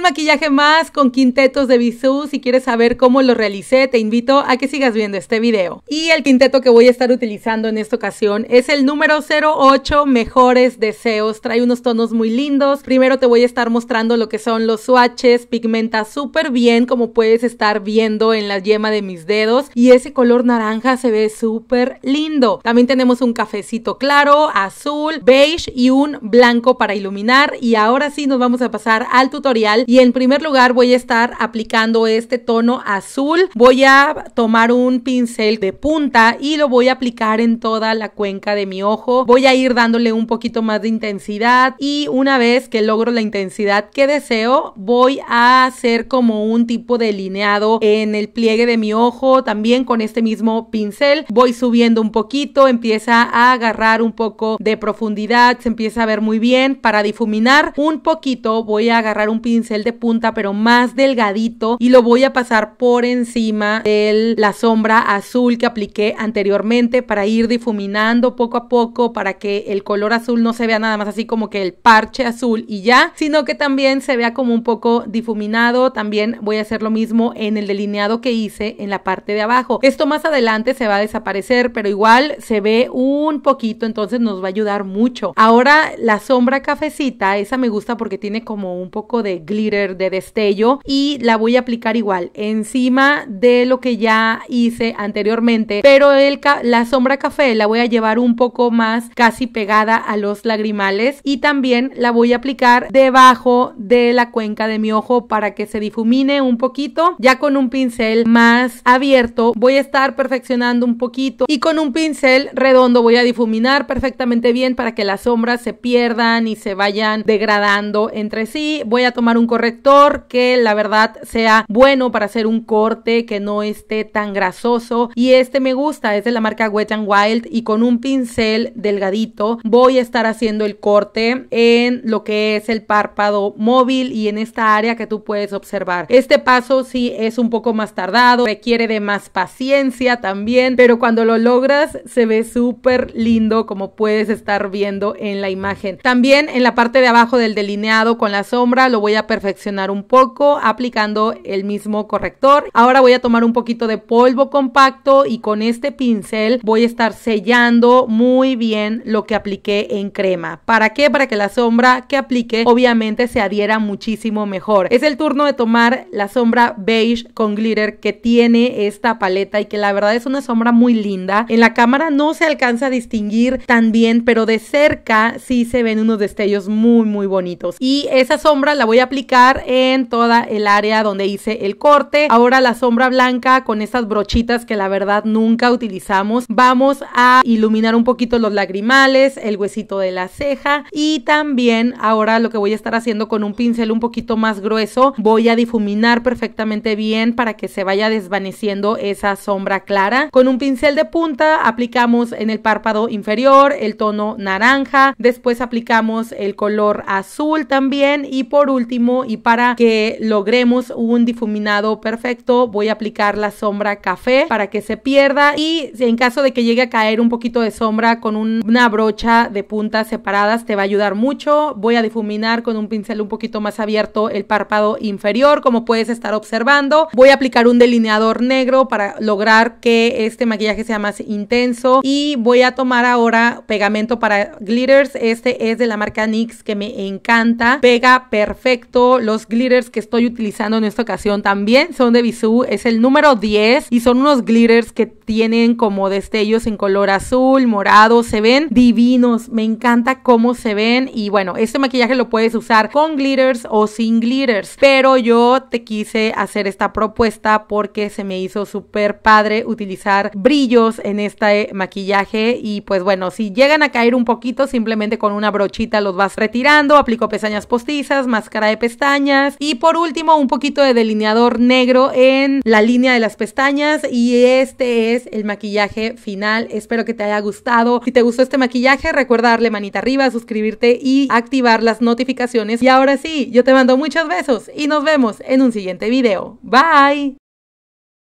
maquillaje más con quintetos de bisú. Si quieres saber cómo lo realicé, te invito a que sigas viendo este video. Y el quinteto que voy a estar utilizando en esta ocasión es el número 08 Mejores Deseos. Trae unos tonos muy lindos. Primero te voy a estar mostrando lo que son los swatches. Pigmenta súper bien como puedes estar viendo en la yema de mis dedos. Y ese color naranja se ve súper lindo. También tenemos un cafecito claro, azul, beige y un blanco para iluminar. Y ahora sí nos vamos a pasar al tutorial y en primer lugar voy a estar aplicando este tono azul. Voy a tomar un pincel de punta y lo voy a aplicar en toda la cuenca de mi ojo. Voy a ir dándole un poquito más de intensidad y una vez que logro la intensidad que deseo, voy a hacer como un tipo de lineado en el pliegue de mi ojo, también con este mismo pincel. Voy subiendo un poquito, empieza a agarrar un poco de profundidad, se empieza a ver muy bien. Para difuminar un poquito voy a agarrar un pincel de punta, pero más delgadito y lo voy a pasar por encima de la sombra azul que apliqué anteriormente para ir difuminando poco a poco para que el color azul no se vea nada más así como que el parche azul y ya, sino que también se vea como un poco difuminado. También voy a hacer lo mismo en el delineado que hice en la parte de abajo. Esto más adelante se va a desaparecer, pero igual se ve un poquito, entonces nos va a ayudar mucho. Ahora la sombra cafecita, esa me gusta porque tiene como un poco de glitter de destello y la voy a aplicar igual encima de lo que ya hice anteriormente pero el la sombra café la voy a llevar un poco más casi pegada a los lagrimales y también la voy a aplicar debajo de la cuenca de mi ojo para que se difumine un poquito ya con un pincel más abierto voy a estar perfeccionando un poquito y con un pincel redondo voy a difuminar perfectamente bien para que las sombras se pierdan y se vayan degradando entre sí voy a tomar un corrector que la verdad sea bueno para hacer un corte que no esté tan grasoso y este me gusta es de la marca Wet n Wild y con un pincel delgadito voy a estar haciendo el corte en lo que es el párpado móvil y en esta área que tú puedes observar este paso sí es un poco más tardado requiere de más paciencia también pero cuando lo logras se ve súper lindo como puedes estar viendo en la imagen también en la parte de abajo del delineado con la sombra lo voy a perfectar un poco aplicando el mismo corrector. Ahora voy a tomar un poquito de polvo compacto y con este pincel voy a estar sellando muy bien lo que apliqué en crema. ¿Para qué? Para que la sombra que aplique obviamente se adhiera muchísimo mejor. Es el turno de tomar la sombra beige con glitter que tiene esta paleta y que la verdad es una sombra muy linda. En la cámara no se alcanza a distinguir tan bien, pero de cerca sí se ven unos destellos muy muy bonitos. Y esa sombra la voy a aplicar en toda el área donde hice el corte. Ahora la sombra blanca con esas brochitas que la verdad nunca utilizamos. Vamos a iluminar un poquito los lagrimales, el huesito de la ceja y también ahora lo que voy a estar haciendo con un pincel un poquito más grueso, voy a difuminar perfectamente bien para que se vaya desvaneciendo esa sombra clara. Con un pincel de punta aplicamos en el párpado inferior el tono naranja, después aplicamos el color azul también y por último y para que logremos un difuminado perfecto voy a aplicar la sombra café para que se pierda y en caso de que llegue a caer un poquito de sombra con una brocha de puntas separadas te va a ayudar mucho. Voy a difuminar con un pincel un poquito más abierto el párpado inferior como puedes estar observando. Voy a aplicar un delineador negro para lograr que este maquillaje sea más intenso y voy a tomar ahora pegamento para glitters. Este es de la marca NYX que me encanta. Pega perfecto los glitters que estoy utilizando en esta ocasión también son de Bisú, es el número 10 y son unos glitters que tienen como destellos en color azul, morado, se ven divinos, me encanta cómo se ven y bueno, este maquillaje lo puedes usar con glitters o sin glitters, pero yo te quise hacer esta propuesta porque se me hizo súper padre utilizar brillos en este maquillaje y pues bueno, si llegan a caer un poquito simplemente con una brochita los vas retirando, aplico pestañas postizas, máscara de pestañas, pestañas y por último un poquito de delineador negro en la línea de las pestañas y este es el maquillaje final. Espero que te haya gustado. Si te gustó este maquillaje, recuerda darle manita arriba, suscribirte y activar las notificaciones. Y ahora sí, yo te mando muchos besos y nos vemos en un siguiente video. Bye.